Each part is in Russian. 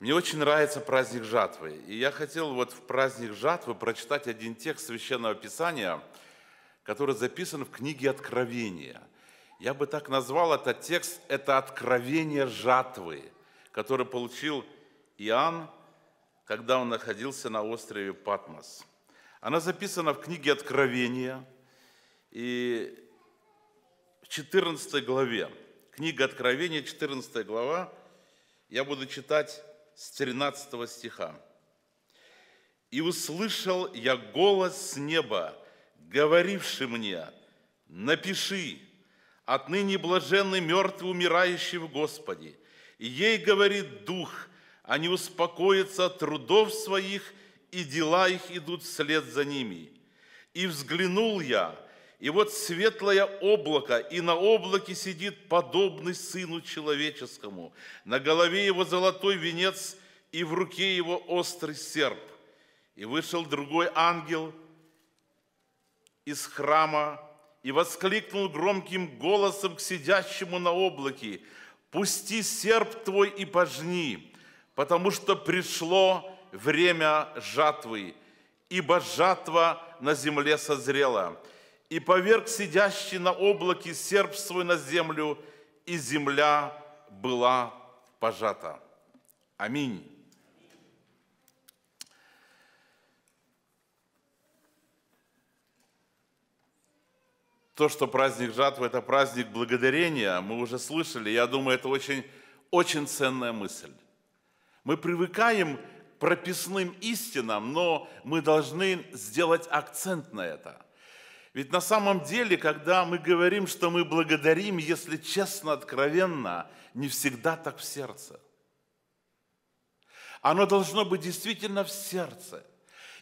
Мне очень нравится праздник жатвы. И я хотел вот в праздник жатвы прочитать один текст Священного Писания, который записан в книге Откровения. Я бы так назвал этот текст – это откровение жатвы, который получил Иоанн, когда он находился на острове Патмос. Она записана в книге Откровения, и в 14 главе, книга Откровения, 14 глава, я буду читать с 13 стиха. «И услышал я голос с неба, говоривший мне, напиши, отныне блаженны мертвые, умирающие в Господе. И ей говорит Дух, они успокоятся от трудов своих, и дела их идут вслед за ними. И взглянул я, и вот светлое облако, и на облаке сидит подобный сыну человеческому. На голове его золотой венец, и в руке его острый серп. И вышел другой ангел из храма, и воскликнул громким голосом к сидящему на облаке, «Пусти серп твой и пожни, потому что пришло время жатвы, ибо жатва на земле созрела» и поверг сидящий на облаке серп свой на землю, и земля была пожата. Аминь. То, что праздник жатвы – это праздник благодарения, мы уже слышали. Я думаю, это очень, очень ценная мысль. Мы привыкаем к прописным истинам, но мы должны сделать акцент на это. Ведь на самом деле, когда мы говорим, что мы благодарим, если честно, откровенно, не всегда так в сердце. Оно должно быть действительно в сердце.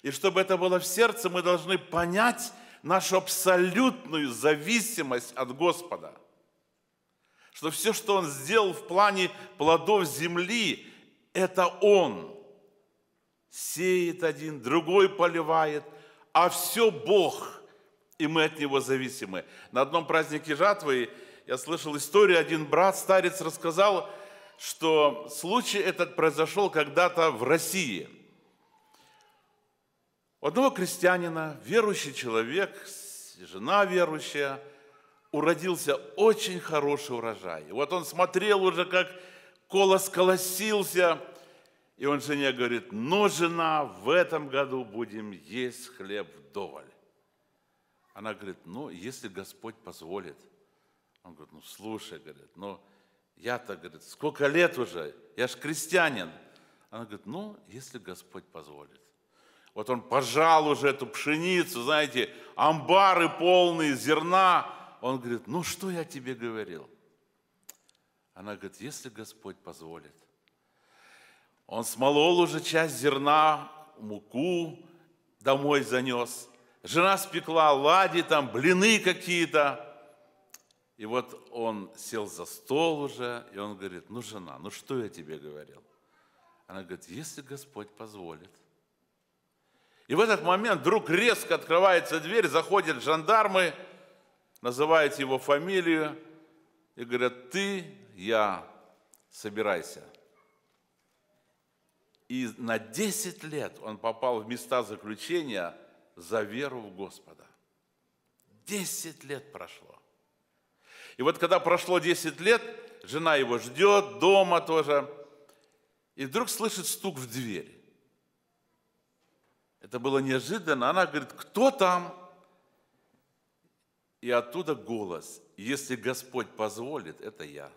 И чтобы это было в сердце, мы должны понять нашу абсолютную зависимость от Господа. Что все, что Он сделал в плане плодов земли, это Он. Сеет один, другой поливает, а все Бог – и мы от него зависимы. На одном празднике жатвы я слышал историю, один брат, старец, рассказал, что случай этот произошел когда-то в России. У одного крестьянина, верующий человек, жена верующая, уродился очень хороший урожай. вот он смотрел уже, как колос колосился, и он жене говорит, но, «Ну, жена, в этом году будем есть хлеб вдоволь. Она говорит, ну, если Господь позволит. Он говорит, ну, слушай, говорит, ну, я-то, говорит, сколько лет уже, я ж крестьянин. Она говорит, ну, если Господь позволит. Вот он пожал уже эту пшеницу, знаете, амбары полные зерна. Он говорит, ну, что я тебе говорил? Она говорит, если Господь позволит. Он смолол уже часть зерна, муку домой занес – Жена спекла оладьи, там блины какие-то. И вот он сел за стол уже, и он говорит, ну, жена, ну что я тебе говорил? Она говорит, если Господь позволит. И в этот момент вдруг резко открывается дверь, заходят жандармы, называют его фамилию и говорят, ты, я, собирайся. И на 10 лет он попал в места заключения – за веру в Господа. Десять лет прошло. И вот когда прошло десять лет, жена его ждет, дома тоже, и вдруг слышит стук в дверь. Это было неожиданно. Она говорит, кто там? И оттуда голос, если Господь позволит, это я.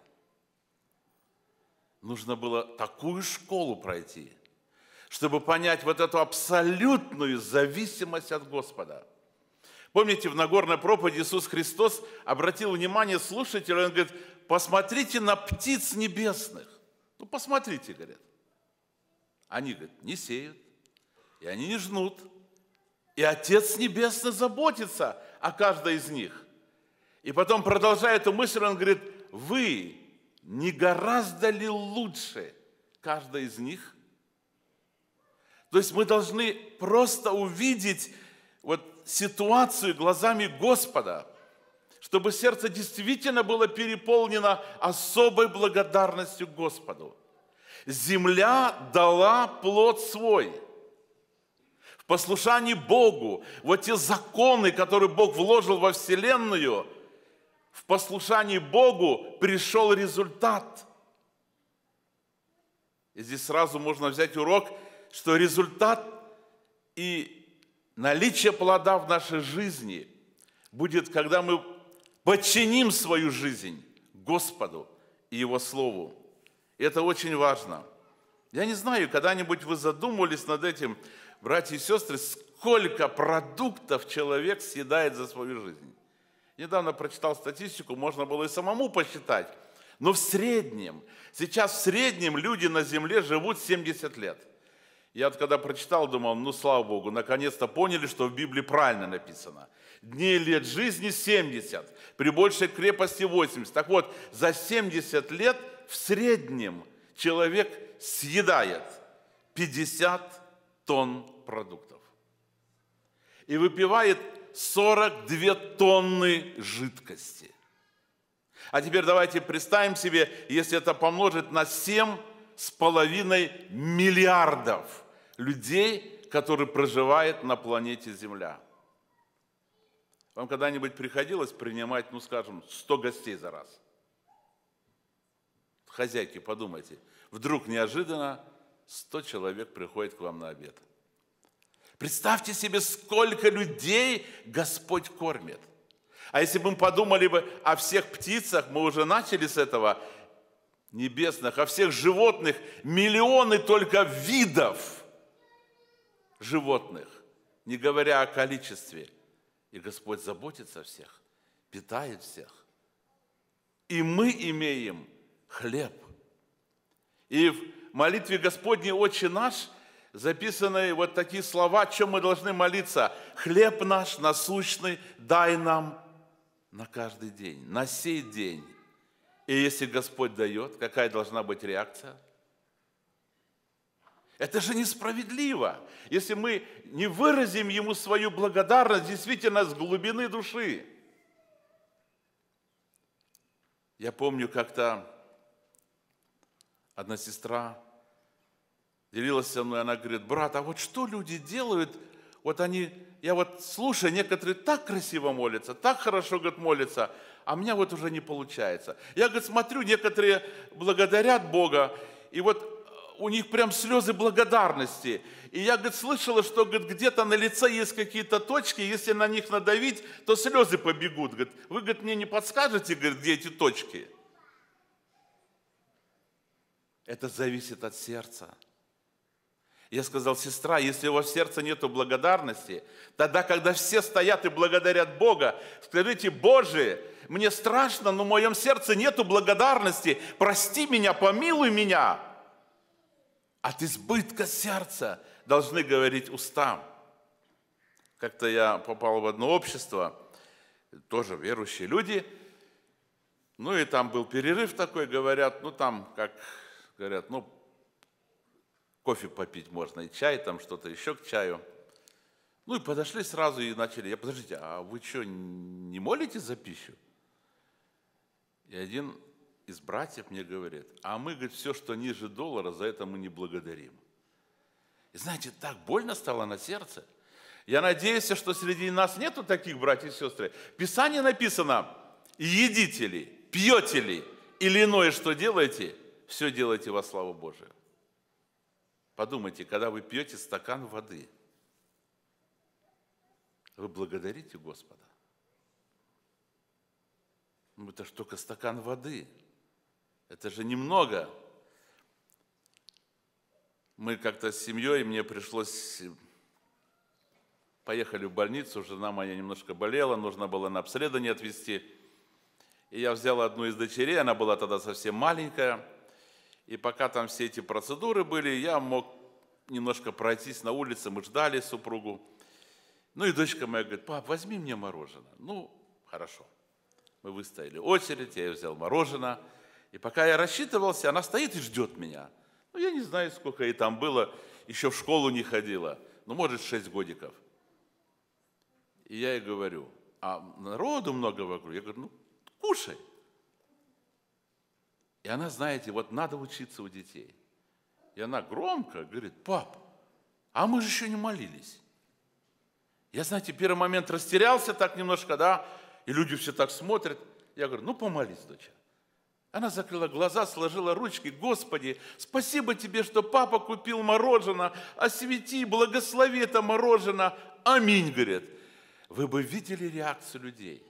Нужно было такую школу пройти – чтобы понять вот эту абсолютную зависимость от Господа. Помните, в Нагорной проповеди Иисус Христос обратил внимание слушателя, он говорит, посмотрите на птиц небесных. Ну, посмотрите, говорят. Они, говорят, не сеют, и они не жнут. И Отец Небесный заботится о каждой из них. И потом, продолжая эту мысль, он говорит, вы не гораздо ли лучше каждой из них? То есть мы должны просто увидеть вот ситуацию глазами Господа, чтобы сердце действительно было переполнено особой благодарностью Господу. Земля дала плод свой. В послушании Богу, вот те законы, которые Бог вложил во Вселенную, в послушании Богу пришел результат. И здесь сразу можно взять урок – что результат и наличие плода в нашей жизни будет, когда мы подчиним свою жизнь Господу и Его Слову. И это очень важно. Я не знаю, когда-нибудь вы задумывались над этим, братья и сестры, сколько продуктов человек съедает за свою жизнь. Недавно прочитал статистику, можно было и самому посчитать. Но в среднем, сейчас в среднем люди на Земле живут 70 лет – я когда прочитал, думал, ну слава богу, наконец-то поняли, что в Библии правильно написано. Дней лет жизни 70, при большей крепости 80. Так вот, за 70 лет в среднем человек съедает 50 тонн продуктов и выпивает 42 тонны жидкости. А теперь давайте представим себе, если это помножить на 7 с половиной миллиардов – людей, которые проживают на планете Земля. Вам когда-нибудь приходилось принимать, ну, скажем, 100 гостей за раз? Хозяйки, подумайте, вдруг неожиданно 100 человек приходит к вам на обед. Представьте себе, сколько людей Господь кормит. А если бы мы подумали бы о всех птицах, мы уже начали с этого, небесных, о всех животных, миллионы только видов – животных, не говоря о количестве. И Господь заботится о всех, питает всех. И мы имеем хлеб. И в молитве Господней «Отче наш» записаны вот такие слова, чем мы должны молиться. «Хлеб наш насущный дай нам на каждый день, на сей день». И если Господь дает, какая должна быть реакция – это же несправедливо, если мы не выразим ему свою благодарность действительно с глубины души. Я помню, как-то одна сестра делилась со мной, она говорит, брат, а вот что люди делают, вот они, я вот слушаю, некоторые так красиво молятся, так хорошо, говорит, молятся, а у меня вот уже не получается. Я, говорит, смотрю, некоторые благодарят Бога, и вот у них прям слезы благодарности. И я, говорит, слышала, что говорит, где-то на лице есть какие-то точки, если на них надавить, то слезы побегут. Говорит, вы, говорит, мне не подскажете, говорит, где эти точки? Это зависит от сердца. Я сказал, сестра, если у вас в сердце нет благодарности, тогда, когда все стоят и благодарят Бога, скажите, Боже, мне страшно, но в моем сердце нету благодарности, прости меня, помилуй меня. От избытка сердца должны говорить уста. Как-то я попал в одно общество, тоже верующие люди, ну и там был перерыв такой, говорят, ну там, как говорят, ну кофе попить можно, и чай, там что-то еще к чаю. Ну и подошли сразу и начали, я, подождите, а вы что, не молитесь? за пищу? И один из братьев мне говорит, а мы, говорит, все, что ниже доллара, за это мы не благодарим. И знаете, так больно стало на сердце. Я надеюсь, что среди нас нету таких братьев и сестры. В Писании написано, едите ли, пьете ли, или иное, что делаете, все делайте во славу Божию. Подумайте, когда вы пьете стакан воды, вы благодарите Господа. Ну, это ж только стакан воды – это же немного. Мы как-то с семьей, мне пришлось... Поехали в больницу, жена моя немножко болела, нужно было на обследование отвезти. И я взял одну из дочерей, она была тогда совсем маленькая. И пока там все эти процедуры были, я мог немножко пройтись на улице, мы ждали супругу. Ну и дочка моя говорит, пап, возьми мне мороженое. Ну, хорошо. Мы выстояли очередь, я взял мороженое – и пока я рассчитывался, она стоит и ждет меня. Ну, я не знаю, сколько ей там было, еще в школу не ходила. Ну, может, шесть годиков. И я ей говорю, а народу много вокруг. Я говорю, ну, кушай. И она, знаете, вот надо учиться у детей. И она громко говорит, пап, а мы же еще не молились. Я, знаете, первый момент растерялся так немножко, да, и люди все так смотрят. Я говорю, ну, помолись, доча. Она закрыла глаза, сложила ручки. Господи, спасибо тебе, что папа купил мороженое. Освети, благослови это мороженое. Аминь, говорит. Вы бы видели реакцию людей.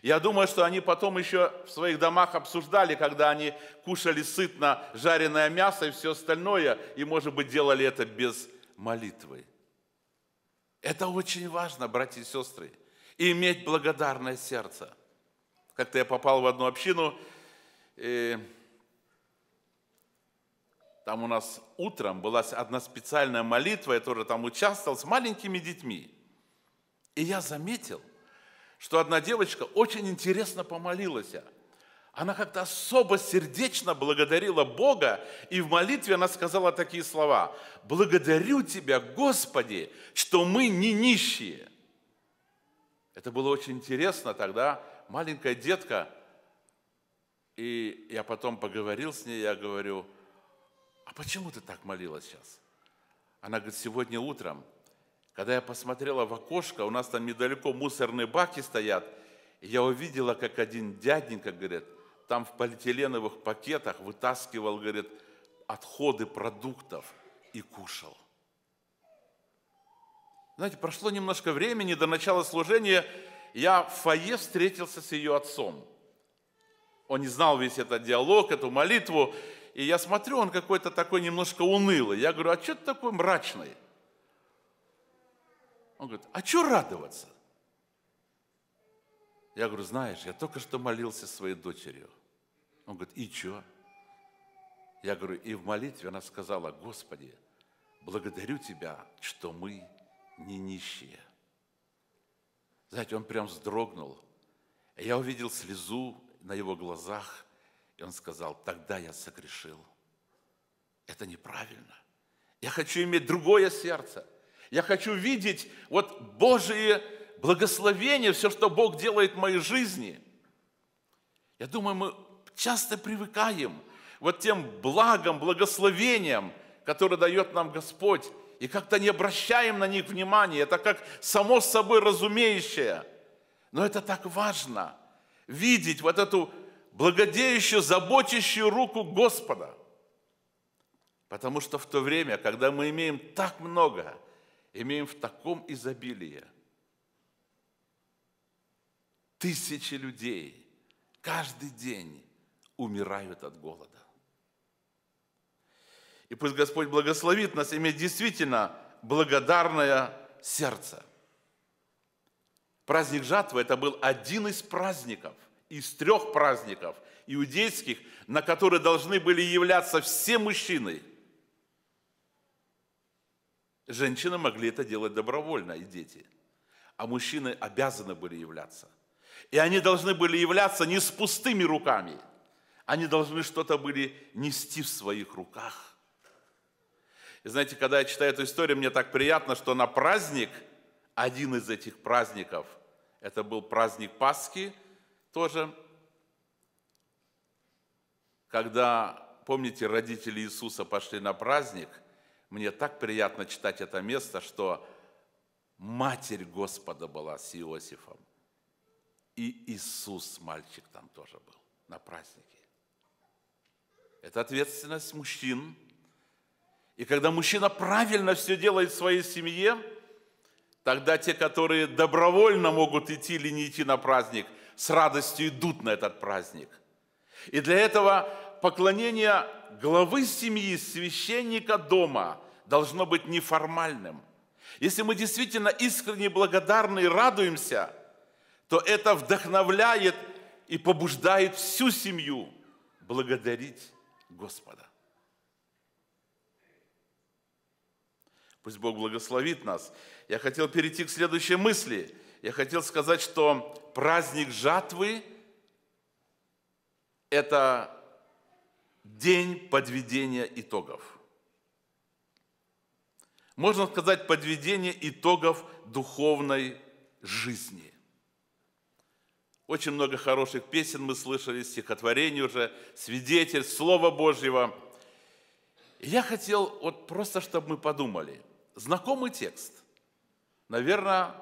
Я думаю, что они потом еще в своих домах обсуждали, когда они кушали сытно жареное мясо и все остальное, и, может быть, делали это без молитвы. Это очень важно, братья и сестры, иметь благодарное сердце. Как-то я попал в одну общину, и там у нас утром была одна специальная молитва, я тоже там участвовал с маленькими детьми. И я заметил, что одна девочка очень интересно помолилась. Она как-то особо сердечно благодарила Бога, и в молитве она сказала такие слова. «Благодарю Тебя, Господи, что мы не нищие». Это было очень интересно тогда. Маленькая детка – и я потом поговорил с ней, я говорю, а почему ты так молилась сейчас? Она говорит, сегодня утром, когда я посмотрела в окошко, у нас там недалеко мусорные баки стоят, и я увидела, как один дяденька, говорит, там в полиэтиленовых пакетах вытаскивал, говорит, отходы продуктов и кушал. Знаете, прошло немножко времени до начала служения, я в фойе встретился с ее отцом – он не знал весь этот диалог, эту молитву. И я смотрю, он какой-то такой немножко унылый. Я говорю, а что ты такой мрачный? Он говорит, а что радоваться? Я говорю, знаешь, я только что молился своей дочерью. Он говорит, и что? Я говорю, и в молитве она сказала, Господи, благодарю Тебя, что мы не нищие. Знаете, он прям вздрогнул. Я увидел слезу на его глазах, и он сказал, тогда я согрешил. Это неправильно. Я хочу иметь другое сердце. Я хочу видеть вот Божие благословение, все, что Бог делает в моей жизни. Я думаю, мы часто привыкаем вот тем благом, благословением, которое дает нам Господь, и как-то не обращаем на них внимания. Это как само собой разумеющее. Но это так важно – видеть вот эту благодеющую, заботящую руку Господа. Потому что в то время, когда мы имеем так много, имеем в таком изобилии, тысячи людей каждый день умирают от голода. И пусть Господь благословит нас иметь действительно благодарное сердце – Праздник жатвы – это был один из праздников, из трех праздников иудейских, на которые должны были являться все мужчины. Женщины могли это делать добровольно, и дети. А мужчины обязаны были являться. И они должны были являться не с пустыми руками. Они должны что-то были нести в своих руках. И знаете, когда я читаю эту историю, мне так приятно, что на праздник – один из этих праздников, это был праздник Пасхи тоже, когда, помните, родители Иисуса пошли на праздник, мне так приятно читать это место, что Матерь Господа была с Иосифом. И Иисус, мальчик, там тоже был на празднике. Это ответственность мужчин. И когда мужчина правильно все делает в своей семье, Тогда те, которые добровольно могут идти или не идти на праздник, с радостью идут на этот праздник. И для этого поклонение главы семьи, священника дома должно быть неформальным. Если мы действительно искренне благодарны и радуемся, то это вдохновляет и побуждает всю семью благодарить Господа. Пусть Бог благословит нас. Я хотел перейти к следующей мысли. Я хотел сказать, что праздник жатвы – это день подведения итогов. Можно сказать, подведение итогов духовной жизни. Очень много хороших песен мы слышали, стихотворений уже, свидетель, Слово Божьего. И я хотел вот просто, чтобы мы подумали – знакомый текст. Наверное,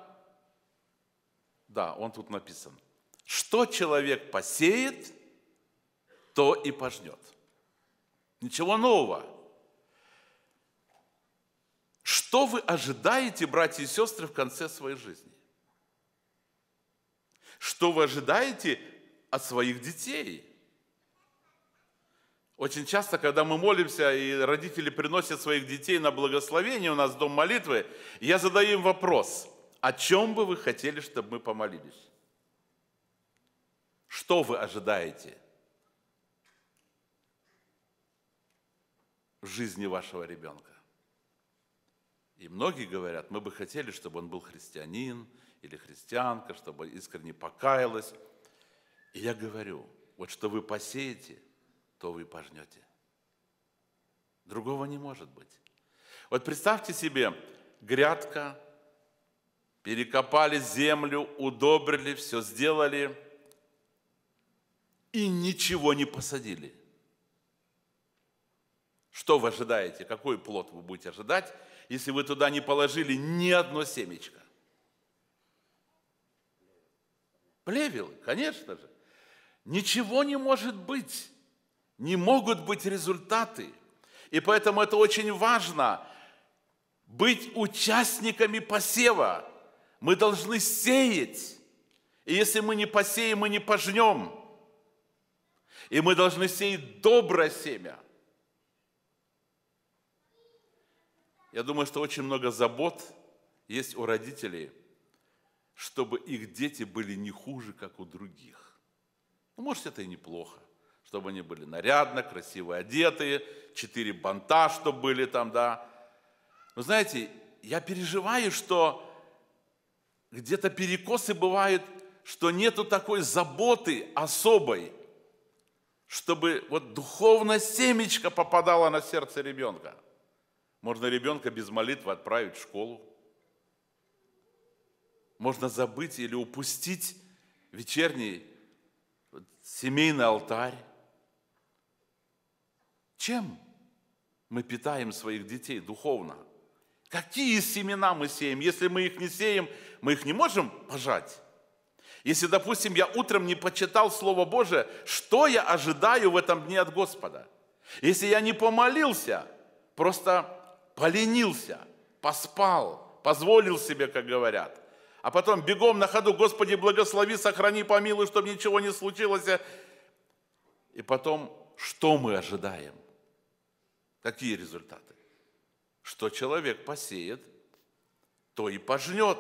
да, он тут написан. Что человек посеет, то и пожнет. Ничего нового. Что вы ожидаете, братья и сестры, в конце своей жизни? Что вы ожидаете от своих детей – очень часто, когда мы молимся, и родители приносят своих детей на благословение, у нас дом молитвы, я задаю им вопрос, о чем бы вы хотели, чтобы мы помолились? Что вы ожидаете в жизни вашего ребенка? И многие говорят, мы бы хотели, чтобы он был христианин или христианка, чтобы искренне покаялась. И я говорю, вот что вы посеете – то вы пожнете. Другого не может быть. Вот представьте себе, грядка, перекопали землю, удобрили, все сделали и ничего не посадили. Что вы ожидаете? Какой плод вы будете ожидать, если вы туда не положили ни одно семечко? Плевелы, конечно же. Ничего не может быть не могут быть результаты. И поэтому это очень важно быть участниками посева. Мы должны сеять. И если мы не посеем, мы не пожнем. И мы должны сеять доброе семя. Я думаю, что очень много забот есть у родителей, чтобы их дети были не хуже, как у других. Ну, может, это и неплохо чтобы они были нарядно, красиво одетые, четыре банта, чтобы были там, да. Но знаете, я переживаю, что где-то перекосы бывают, что нету такой заботы особой, чтобы вот духовная семечко попадало на сердце ребенка. Можно ребенка без молитвы отправить в школу. Можно забыть или упустить вечерний семейный алтарь. Чем мы питаем своих детей духовно? Какие семена мы сеем? Если мы их не сеем, мы их не можем пожать. Если, допустим, я утром не почитал Слово Божие, что я ожидаю в этом дне от Господа? Если я не помолился, просто поленился, поспал, позволил себе, как говорят, а потом бегом на ходу, Господи, благослови, сохрани, помилуй, чтобы ничего не случилось. И потом, что мы ожидаем – Какие результаты? Что человек посеет, то и пожнет.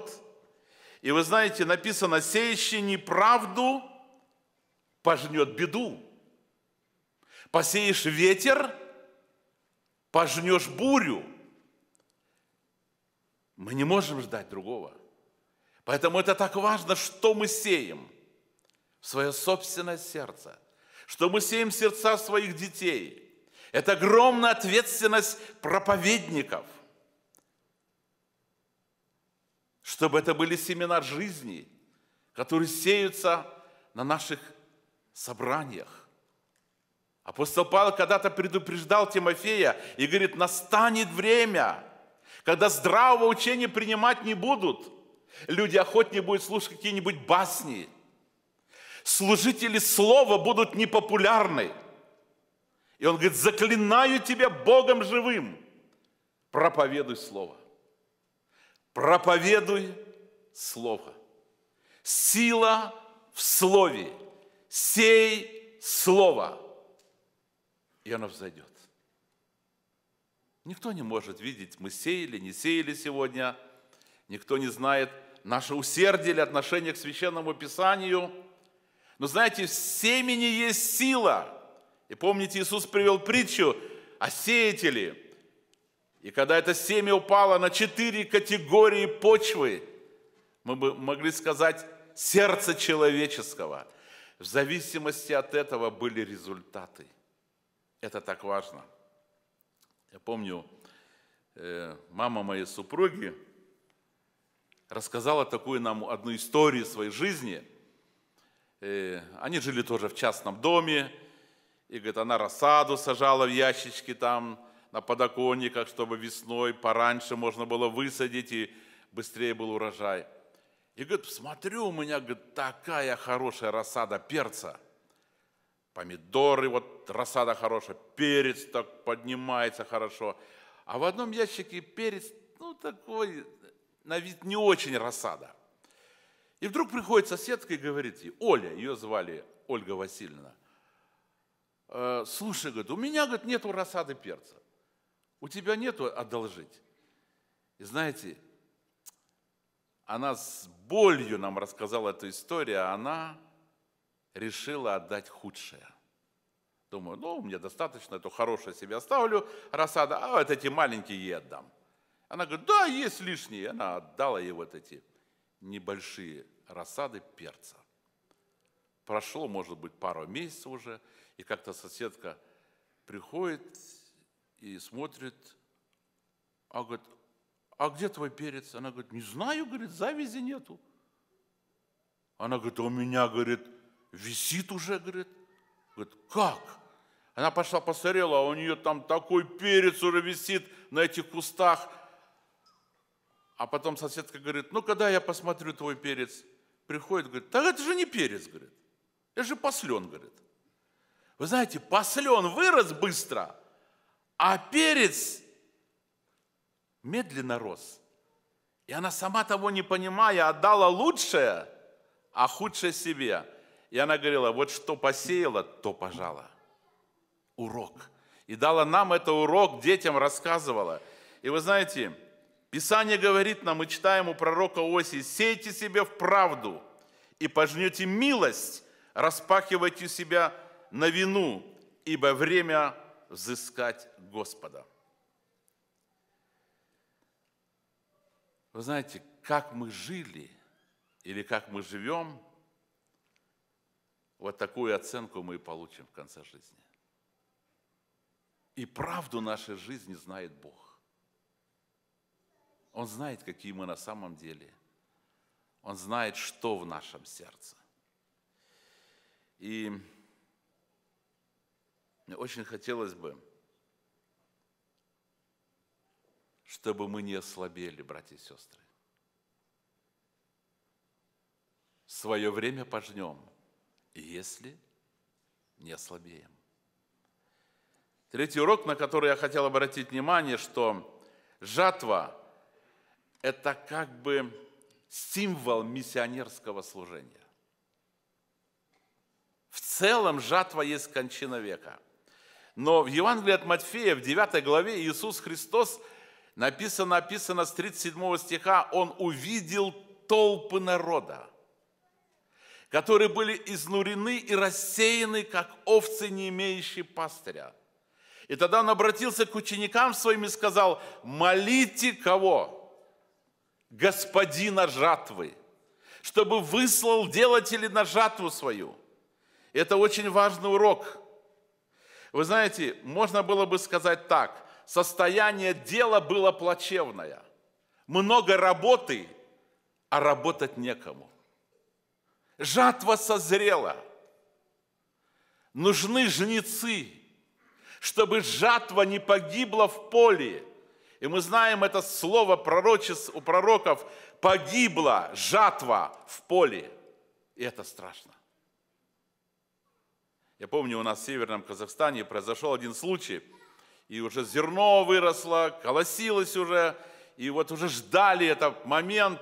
И вы знаете, написано, сеющий неправду пожнет беду. Посеешь ветер, пожнешь бурю. Мы не можем ждать другого. Поэтому это так важно, что мы сеем в свое собственное сердце, что мы сеем сердца своих детей – это огромная ответственность проповедников, чтобы это были семена жизни, которые сеются на наших собраниях. Апостол Павел когда-то предупреждал Тимофея и говорит, настанет время, когда здравого учения принимать не будут. Люди охотнее будут слушать какие-нибудь басни. Служители слова будут непопулярны – и он говорит, заклинаю тебя Богом живым, проповедуй Слово. Проповедуй Слово. Сила в Слове. Сей Слово. И оно взойдет. Никто не может видеть, мы сеяли, не сеяли сегодня. Никто не знает наше усердие или отношение к Священному Писанию. Но знаете, в семени есть сила – и помните, Иисус привел притчу о сеятеле. И когда это семя упало на четыре категории почвы, мы бы могли сказать, сердце человеческого. В зависимости от этого были результаты. Это так важно. Я помню, э, мама моей супруги рассказала такую нам одну историю своей жизни. Э, они жили тоже в частном доме, и, говорит, она рассаду сажала в ящички там, на подоконниках, чтобы весной пораньше можно было высадить, и быстрее был урожай. И, говорит, смотрю, у меня, говорит, такая хорошая рассада перца. Помидоры, вот рассада хорошая, перец так поднимается хорошо. А в одном ящике перец, ну, такой, на вид не очень рассада. И вдруг приходит соседка и говорит ей, Оля, ее звали Ольга Васильевна – Э, слушай, говорит, у меня, говорит, нету рассады перца. У тебя нету одолжить. И знаете, она с болью нам рассказала эту историю, а она решила отдать худшее. Думаю, ну, мне достаточно, эту а хорошую себе оставлю, рассада, а вот эти маленькие ей отдам. Она говорит, да, есть лишние. Она отдала ей вот эти небольшие рассады перца. Прошло, может быть, пару месяцев уже – и как-то соседка приходит и смотрит, а говорит, а где твой перец? Она говорит, не знаю, говорит, завязи нету. Она говорит, «А у меня, говорит, висит уже, говорит. Говорит, как? Она пошла посмотрела, а у нее там такой перец уже висит на этих кустах. А потом соседка говорит, ну, когда я посмотрю твой перец, приходит, говорит, так это же не перец, говорит, это же послен, говорит. Вы знаете, послен вырос быстро, а перец медленно рос. И она сама того не понимая, отдала лучшее, а худшее себе. И она говорила, вот что посеяла, то пожала. Урок. И дала нам это урок, детям рассказывала. И вы знаете, Писание говорит нам, мы читаем у пророка Оси, «Сейте себе в правду и пожнете милость, распахивайте себя на вину, ибо время взыскать Господа. Вы знаете, как мы жили или как мы живем, вот такую оценку мы и получим в конце жизни. И правду нашей жизни знает Бог. Он знает, какие мы на самом деле. Он знает, что в нашем сердце. И мне очень хотелось бы, чтобы мы не ослабели, братья и сестры. Свое время пожнем, если не ослабеем. Третий урок, на который я хотел обратить внимание, что жатва – это как бы символ миссионерского служения. В целом жатва есть кончина века – но в Евангелии от Матфея, в 9 главе, Иисус Христос, написано, написано с 37 стиха, Он увидел толпы народа, которые были изнурены и рассеяны, как овцы, не имеющие пастыря. И тогда он обратился к ученикам своим и сказал, молите кого? Господина жатвы, чтобы выслал делателей на жатву свою. Это очень важный урок – вы знаете, можно было бы сказать так, состояние дела было плачевное. Много работы, а работать некому. Жатва созрела. Нужны жнецы, чтобы жатва не погибла в поле. И мы знаем это слово пророчеств у пророков «погибла жатва в поле». И это страшно. Я помню, у нас в Северном Казахстане произошел один случай, и уже зерно выросло, колосилось уже, и вот уже ждали этот момент,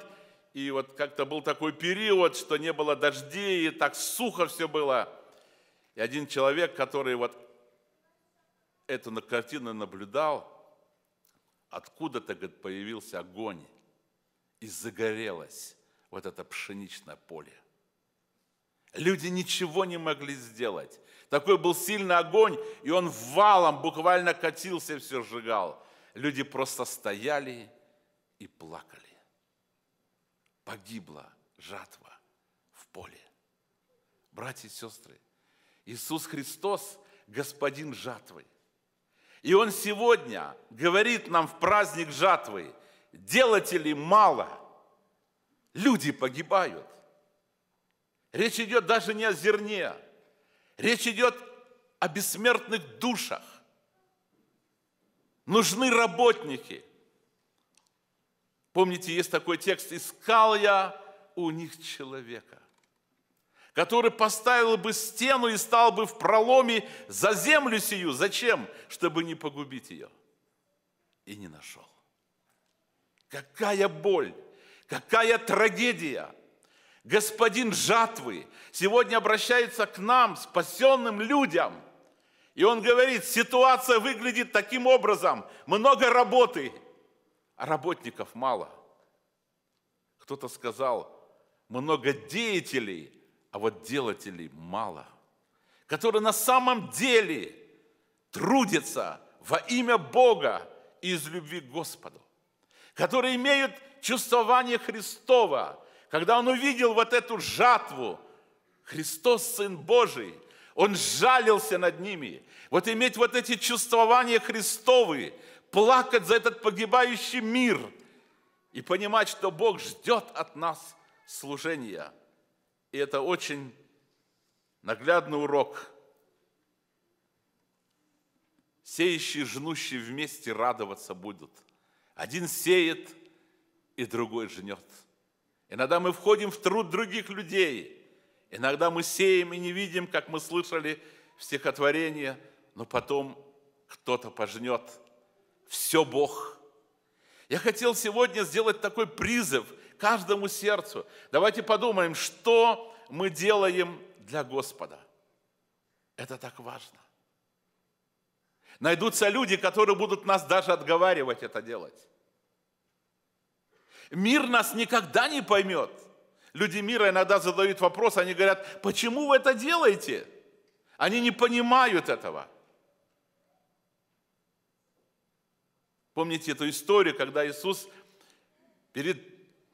и вот как-то был такой период, что не было дождей, и так сухо все было. И один человек, который вот эту картину наблюдал, откуда-то, говорит, появился огонь, и загорелось вот это пшеничное поле. Люди ничего не могли сделать. Такой был сильный огонь, и он валом буквально катился и все сжигал. Люди просто стояли и плакали. Погибла жатва в поле. Братья и сестры, Иисус Христос – Господин жатвы. И Он сегодня говорит нам в праздник жатвы, делателей мало, люди погибают. Речь идет даже не о зерне, Речь идет о бессмертных душах. Нужны работники. Помните, есть такой текст «Искал я у них человека» который поставил бы стену и стал бы в проломе за землю сию. Зачем? Чтобы не погубить ее. И не нашел. Какая боль, какая трагедия. Господин жатвы сегодня обращается к нам, спасенным людям. И он говорит, ситуация выглядит таким образом. Много работы, а работников мало. Кто-то сказал, много деятелей, а вот делателей мало. Которые на самом деле трудятся во имя Бога и из любви к Господу. Которые имеют чувствование Христова – когда он увидел вот эту жатву, Христос, Сын Божий, он жалился над ними. Вот иметь вот эти чувствования Христовы, плакать за этот погибающий мир и понимать, что Бог ждет от нас служения. И это очень наглядный урок. Сеющие жнущие вместе радоваться будут. Один сеет, и другой жнет. Иногда мы входим в труд других людей. Иногда мы сеем и не видим, как мы слышали в стихотворении, но потом кто-то пожнет. Все Бог. Я хотел сегодня сделать такой призыв каждому сердцу. Давайте подумаем, что мы делаем для Господа. Это так важно. Найдутся люди, которые будут нас даже отговаривать это делать. Мир нас никогда не поймет. Люди мира иногда задают вопрос, они говорят, почему вы это делаете? Они не понимают этого. Помните эту историю, когда Иисус перед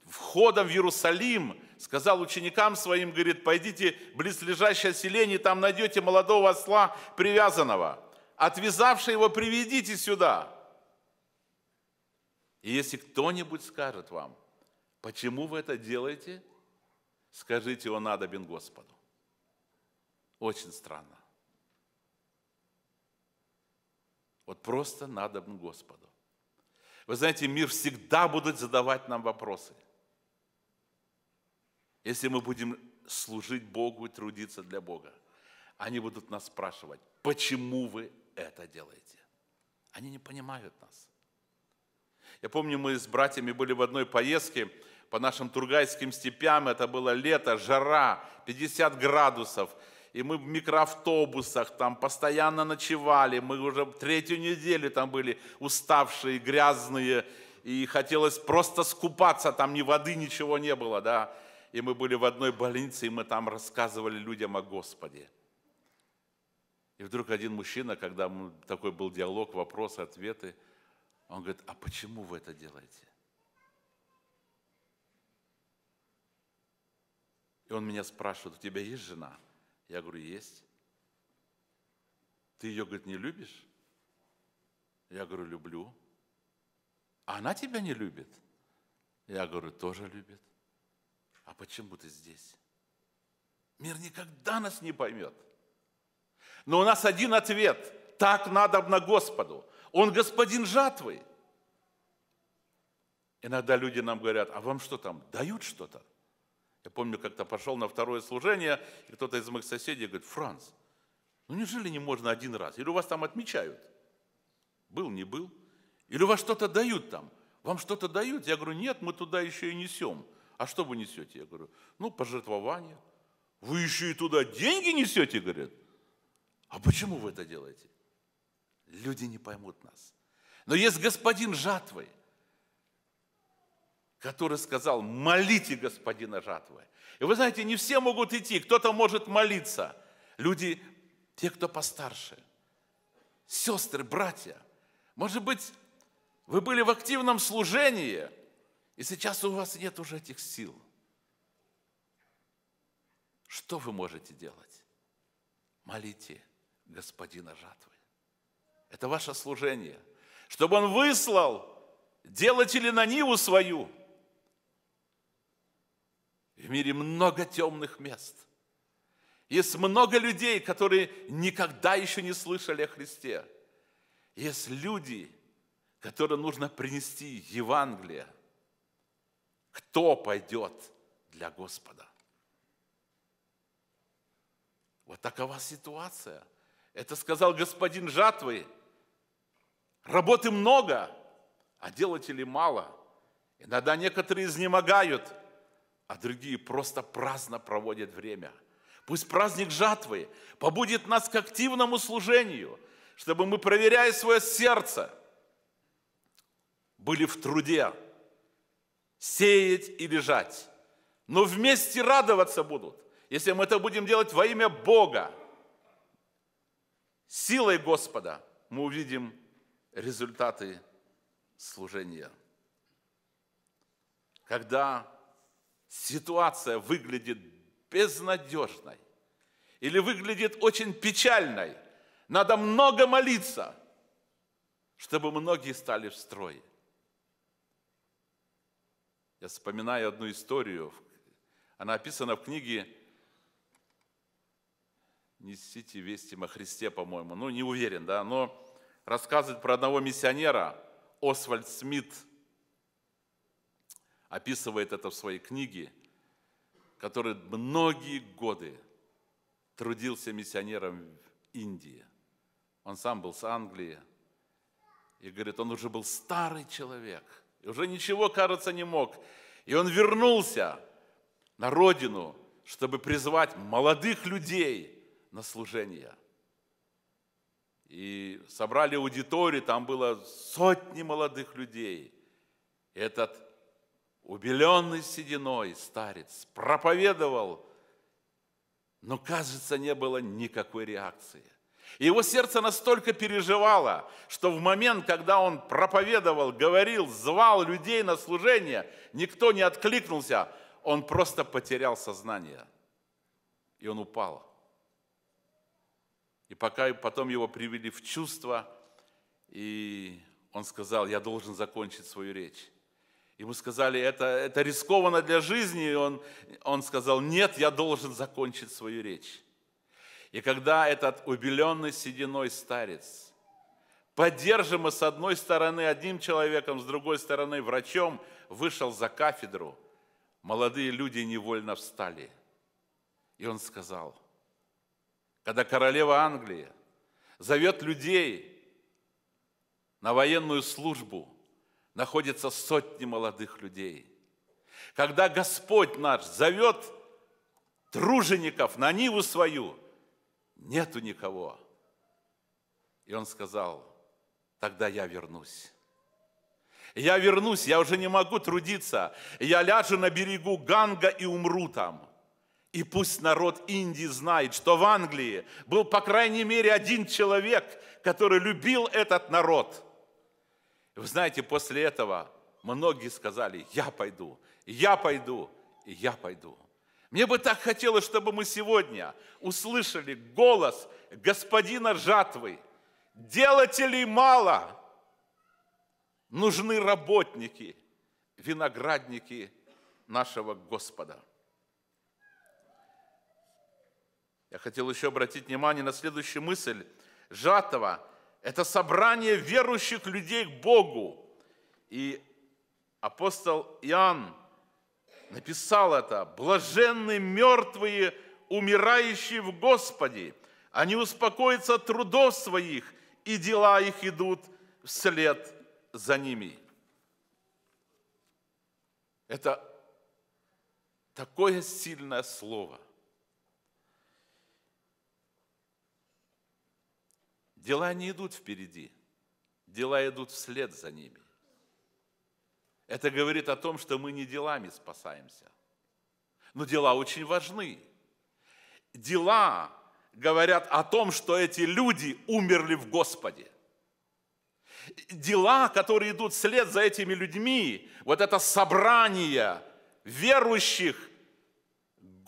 входом в Иерусалим сказал ученикам своим, говорит, пойдите в близлежащее селение, там найдете молодого осла привязанного. Отвязавши его, приведите сюда. И если кто-нибудь скажет вам, почему вы это делаете, скажите, он надобен Господу. Очень странно. Вот просто надобен Господу. Вы знаете, мир всегда будет задавать нам вопросы. Если мы будем служить Богу и трудиться для Бога, они будут нас спрашивать, почему вы это делаете? Они не понимают нас. Я помню, мы с братьями были в одной поездке по нашим Тургайским степям. Это было лето, жара, 50 градусов. И мы в микроавтобусах там постоянно ночевали. Мы уже третью неделю там были уставшие, грязные. И хотелось просто скупаться, там ни воды, ничего не было, да. И мы были в одной больнице, и мы там рассказывали людям о Господе. И вдруг один мужчина, когда такой был диалог, вопросы, ответы – он говорит, а почему вы это делаете? И он меня спрашивает, у тебя есть жена? Я говорю, есть. Ты ее, говорит, не любишь? Я говорю, люблю. А она тебя не любит? Я говорю, тоже любит. А почему ты здесь? Мир никогда нас не поймет. Но у нас один ответ. Так надо на Господу. Он господин жатвы. Иногда люди нам говорят, а вам что там, дают что-то? Я помню, как-то пошел на второе служение, и кто-то из моих соседей говорит, Франц, ну неужели не можно один раз? Или у вас там отмечают? Был, не был. Или у вас что-то дают там? Вам что-то дают? Я говорю, нет, мы туда еще и несем. А что вы несете? Я говорю, ну, пожертвование. Вы еще и туда деньги несете, говорят. А почему вы это делаете? Люди не поймут нас. Но есть господин жатвы, который сказал, молите господина жатвы. И вы знаете, не все могут идти, кто-то может молиться. Люди, те, кто постарше, сестры, братья. Может быть, вы были в активном служении, и сейчас у вас нет уже этих сил. Что вы можете делать? Молите господина жатвы. Это ваше служение. Чтобы он выслал делать на Ниву свою. В мире много темных мест. Есть много людей, которые никогда еще не слышали о Христе. Есть люди, которым нужно принести Евангелие. Кто пойдет для Господа? Вот такова ситуация. Это сказал господин жатвы – Работы много, а делателей мало. Иногда некоторые изнемогают, а другие просто праздно проводят время. Пусть праздник жатвы побудет нас к активному служению, чтобы мы, проверяя свое сердце, были в труде сеять и лежать. Но вместе радоваться будут, если мы это будем делать во имя Бога. Силой Господа мы увидим результаты служения. Когда ситуация выглядит безнадежной или выглядит очень печальной, надо много молиться, чтобы многие стали в строе. Я вспоминаю одну историю, она описана в книге «Несите вестим о Христе», по-моему. Ну, не уверен, да, но рассказывает про одного миссионера, Освальд Смит, описывает это в своей книге, который многие годы трудился миссионером в Индии. Он сам был с Англии. И говорит, он уже был старый человек. И уже ничего, кажется, не мог. И он вернулся на родину, чтобы призвать молодых людей на служение – и собрали аудиторию, там было сотни молодых людей. Этот убеленный сединой старец проповедовал, но, кажется, не было никакой реакции. И его сердце настолько переживало, что в момент, когда он проповедовал, говорил, звал людей на служение, никто не откликнулся, он просто потерял сознание. И он упал. И пока потом его привели в чувство, и он сказал, я должен закончить свою речь. Ему сказали, это, это рискованно для жизни. И он, он сказал, нет, я должен закончить свою речь. И когда этот убеленный сединой старец, поддержимый с одной стороны одним человеком, с другой стороны врачом, вышел за кафедру, молодые люди невольно встали. И он сказал – когда королева Англии зовет людей на военную службу, находятся сотни молодых людей. Когда Господь наш зовет тружеников на Ниву свою, нету никого. И он сказал, тогда я вернусь. Я вернусь, я уже не могу трудиться. Я ляжу на берегу Ганга и умру там. И пусть народ Индии знает, что в Англии был по крайней мере один человек, который любил этот народ. вы знаете, после этого многие сказали, я пойду, я пойду, я пойду. Мне бы так хотелось, чтобы мы сегодня услышали голос господина жатвы. Делателей мало, нужны работники, виноградники нашего Господа. Я хотел еще обратить внимание на следующую мысль. Жатова. это собрание верующих людей к Богу. И апостол Иоанн написал это. "Блаженные мертвые, умирающие в Господе. Они успокоятся от трудов своих, и дела их идут вслед за ними». Это такое сильное слово. Дела не идут впереди, дела идут вслед за ними. Это говорит о том, что мы не делами спасаемся. Но дела очень важны. Дела говорят о том, что эти люди умерли в Господе. Дела, которые идут вслед за этими людьми, вот это собрание верующих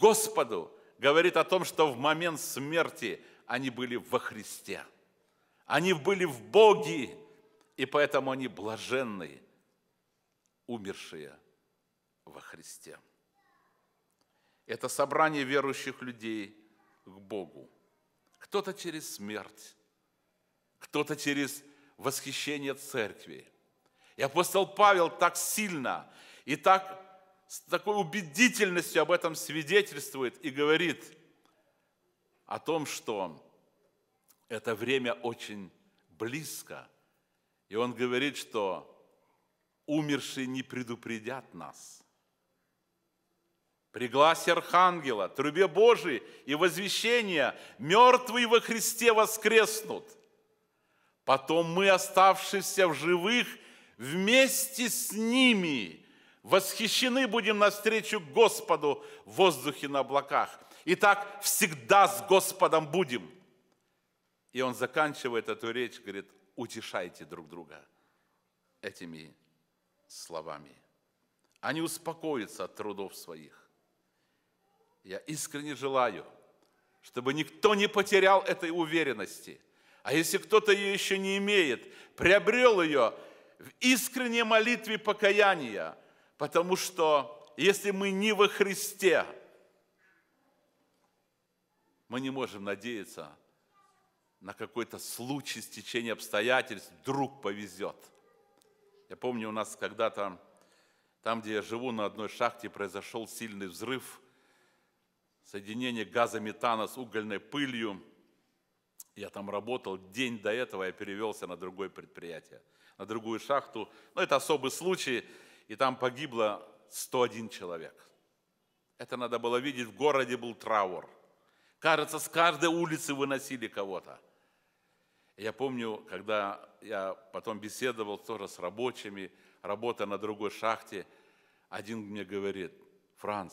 Господу, говорит о том, что в момент смерти они были во Христе – они были в Боге, и поэтому они блаженны, умершие во Христе. Это собрание верующих людей к Богу. Кто-то через смерть, кто-то через восхищение церкви. И апостол Павел так сильно и так с такой убедительностью об этом свидетельствует и говорит о том, что это время очень близко. И он говорит, что умершие не предупредят нас. Пригласи архангела, трубе Божией и возвещение: мертвые во Христе воскреснут. Потом мы, оставшиеся в живых, вместе с ними восхищены будем навстречу Господу в воздухе на облаках. И так всегда с Господом будем – и он заканчивает эту речь, говорит, утешайте друг друга этими словами. Они успокоятся от трудов своих. Я искренне желаю, чтобы никто не потерял этой уверенности. А если кто-то ее еще не имеет, приобрел ее в искренней молитве покаяния, потому что если мы не во Христе, мы не можем надеяться на какой-то случай, стечение обстоятельств, вдруг повезет. Я помню, у нас когда-то, там, где я живу, на одной шахте произошел сильный взрыв, соединение газа метана с угольной пылью. Я там работал, день до этого я перевелся на другое предприятие, на другую шахту. Но это особый случай, и там погибло 101 человек. Это надо было видеть, в городе был траур. Кажется, с каждой улицы выносили кого-то. Я помню, когда я потом беседовал тоже с рабочими, работа на другой шахте, один мне говорит, Франц,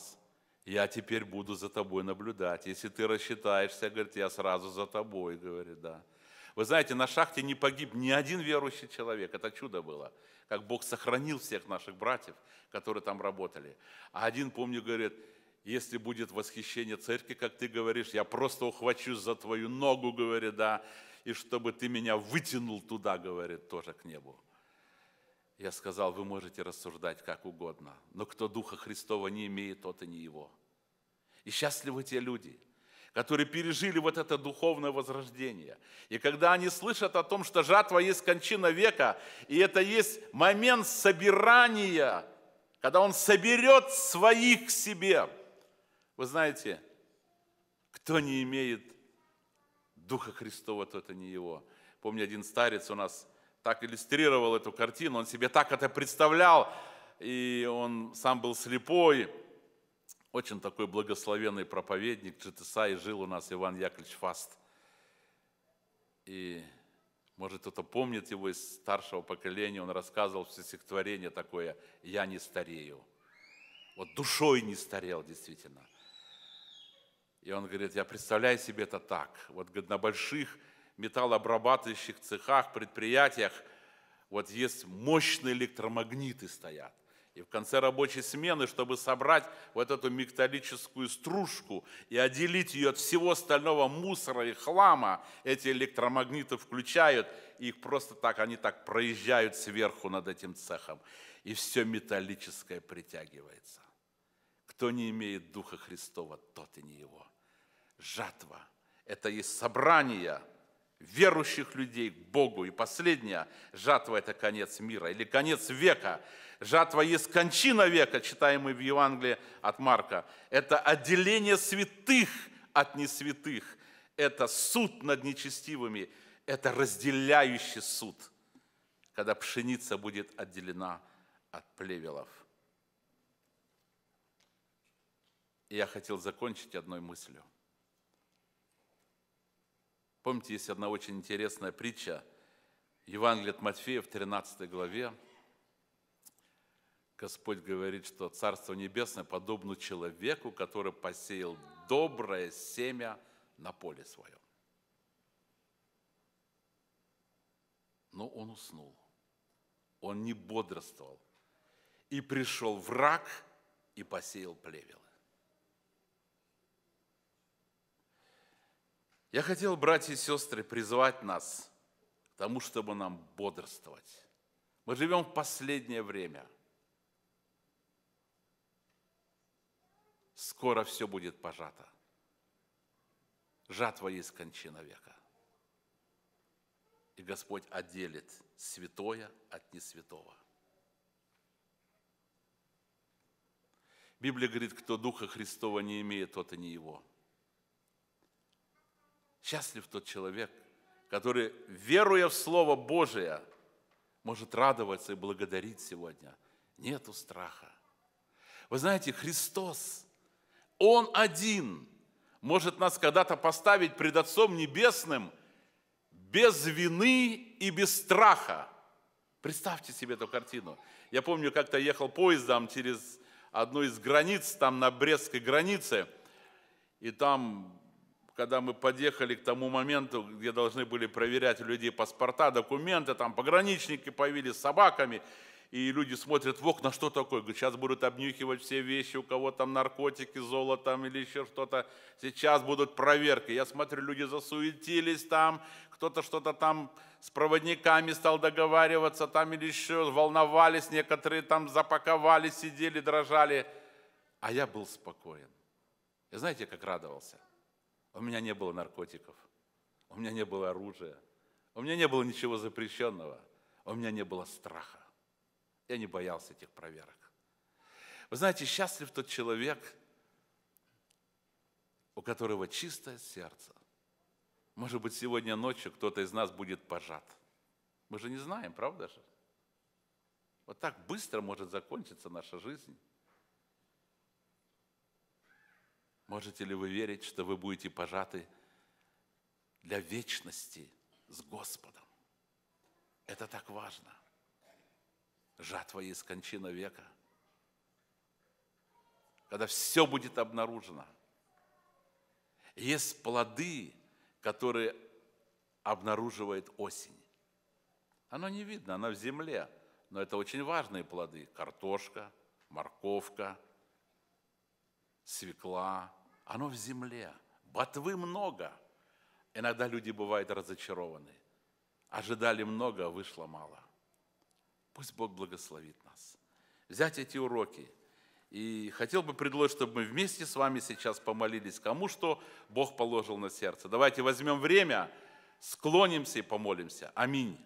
я теперь буду за тобой наблюдать. Если ты рассчитаешься, говорит, я сразу за тобой, говорит, да. Вы знаете, на шахте не погиб ни один верующий человек. Это чудо было. Как Бог сохранил всех наших братьев, которые там работали. А один, помню, говорит, если будет восхищение церкви, как ты говоришь, я просто ухвачусь за твою ногу, говорит, да и чтобы ты меня вытянул туда, говорит, тоже к небу. Я сказал, вы можете рассуждать как угодно, но кто Духа Христова не имеет, тот и не его. И счастливы те люди, которые пережили вот это духовное возрождение. И когда они слышат о том, что жатва есть кончина века, и это есть момент собирания, когда он соберет своих к себе. Вы знаете, кто не имеет Духа Христова, то это не его. Помню, один старец у нас так иллюстрировал эту картину, он себе так это представлял, и он сам был слепой. Очень такой благословенный проповедник Джитеса, и жил у нас Иван Яковлевич Фаст. И, может, кто-то помнит его из старшего поколения, он рассказывал все стихотворение такое «Я не старею». Вот душой не старел, действительно – и он говорит, я представляю себе это так. Вот говорит, на больших металлообрабатывающих цехах, предприятиях вот есть мощные электромагниты стоят. И в конце рабочей смены, чтобы собрать вот эту металлическую стружку и отделить ее от всего остального мусора и хлама, эти электромагниты включают, и их просто так, они так проезжают сверху над этим цехом. И все металлическое притягивается. Кто не имеет Духа Христова, тот и не его жатва. Это и собрание верующих людей к Богу. И последняя жатва – это конец мира или конец века. Жатва есть кончина века, читаемый в Евангелии от Марка. Это отделение святых от несвятых. Это суд над нечестивыми. Это разделяющий суд, когда пшеница будет отделена от плевелов. И я хотел закончить одной мыслью – Помните, есть одна очень интересная притча Евангелие от Матфея в 13 главе. Господь говорит, что Царство Небесное подобно человеку, который посеял доброе семя на поле своем. Но он уснул, он не бодрствовал. И пришел враг и посеял плевел. Я хотел, братья и сестры, призвать нас к тому, чтобы нам бодрствовать. Мы живем в последнее время. Скоро все будет пожато. Жатва есть кончина века. И Господь отделит святое от несвятого. Библия говорит, кто Духа Христова не имеет, тот и не его – Счастлив тот человек, который, веруя в Слово Божие, может радоваться и благодарить сегодня. Нету страха. Вы знаете, Христос, Он один может нас когда-то поставить пред Отцом Небесным без вины и без страха. Представьте себе эту картину. Я помню, как-то ехал поездом через одну из границ, там на Брестской границе, и там когда мы подъехали к тому моменту, где должны были проверять у людей паспорта, документы, там пограничники появились с собаками, и люди смотрят в окна, что такое. Говорят, сейчас будут обнюхивать все вещи, у кого там наркотики, золото там, или еще что-то. Сейчас будут проверки. Я смотрю, люди засуетились там, кто-то что-то там с проводниками стал договариваться, там или еще волновались, некоторые там запаковались, сидели, дрожали. А я был спокоен. И знаете, как радовался – у меня не было наркотиков, у меня не было оружия, у меня не было ничего запрещенного, у меня не было страха. Я не боялся этих проверок. Вы знаете, счастлив тот человек, у которого чистое сердце. Может быть, сегодня ночью кто-то из нас будет пожат. Мы же не знаем, правда же? Вот так быстро может закончиться наша жизнь. Можете ли вы верить, что вы будете пожаты для вечности с Господом? Это так важно. Жатва есть кончина века. Когда все будет обнаружено. Есть плоды, которые обнаруживает осень. Оно не видно, оно в земле, но это очень важные плоды. Картошка, морковка, свекла, оно в земле. Ботвы много. Иногда люди бывают разочарованы. Ожидали много, а вышло мало. Пусть Бог благословит нас. Взять эти уроки. И хотел бы предложить, чтобы мы вместе с вами сейчас помолились, кому что Бог положил на сердце. Давайте возьмем время, склонимся и помолимся. Аминь.